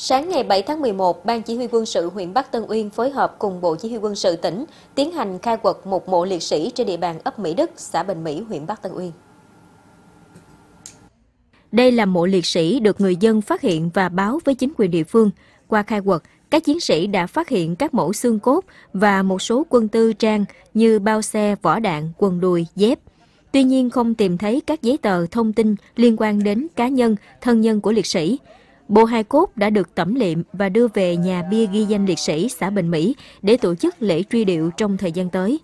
Sáng ngày 7 tháng 11, Ban Chỉ huy quân sự huyện Bắc Tân Uyên phối hợp cùng Bộ Chỉ huy quân sự tỉnh tiến hành khai quật một mộ liệt sĩ trên địa bàn ấp Mỹ Đức, xã Bình Mỹ, huyện Bắc Tân Uyên. Đây là mộ liệt sĩ được người dân phát hiện và báo với chính quyền địa phương. Qua khai quật, các chiến sĩ đã phát hiện các mẫu xương cốt và một số quân tư trang như bao xe, vỏ đạn, quần đùi, dép. Tuy nhiên không tìm thấy các giấy tờ thông tin liên quan đến cá nhân, thân nhân của liệt sĩ. Bộ hài cốt đã được tẩm liệm và đưa về nhà bia ghi danh liệt sĩ xã Bình Mỹ để tổ chức lễ truy điệu trong thời gian tới.